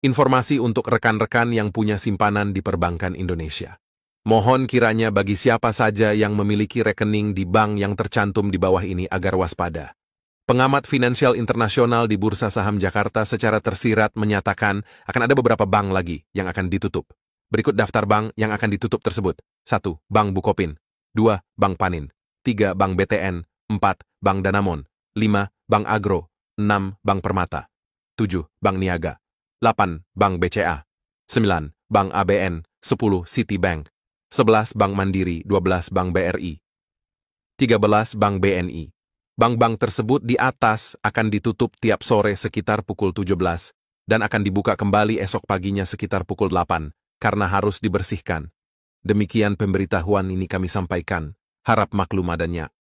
Informasi untuk rekan-rekan yang punya simpanan di perbankan Indonesia. Mohon kiranya bagi siapa saja yang memiliki rekening di bank yang tercantum di bawah ini agar waspada. Pengamat finansial internasional di Bursa Saham Jakarta secara tersirat menyatakan akan ada beberapa bank lagi yang akan ditutup. Berikut daftar bank yang akan ditutup tersebut. 1. Bank Bukopin 2. Bank Panin 3. Bank BTN 4. Bank Danamon 5. Bank Agro 6. Bank Permata 7. Bank Niaga 8. Bank BCA 9. Bank ABN 10. Citibank 11. Bank Mandiri 12. Bank BRI 13. Bank BNI Bank-bank tersebut di atas akan ditutup tiap sore sekitar pukul 17 dan akan dibuka kembali esok paginya sekitar pukul 8 karena harus dibersihkan. Demikian pemberitahuan ini kami sampaikan. Harap maklum adanya.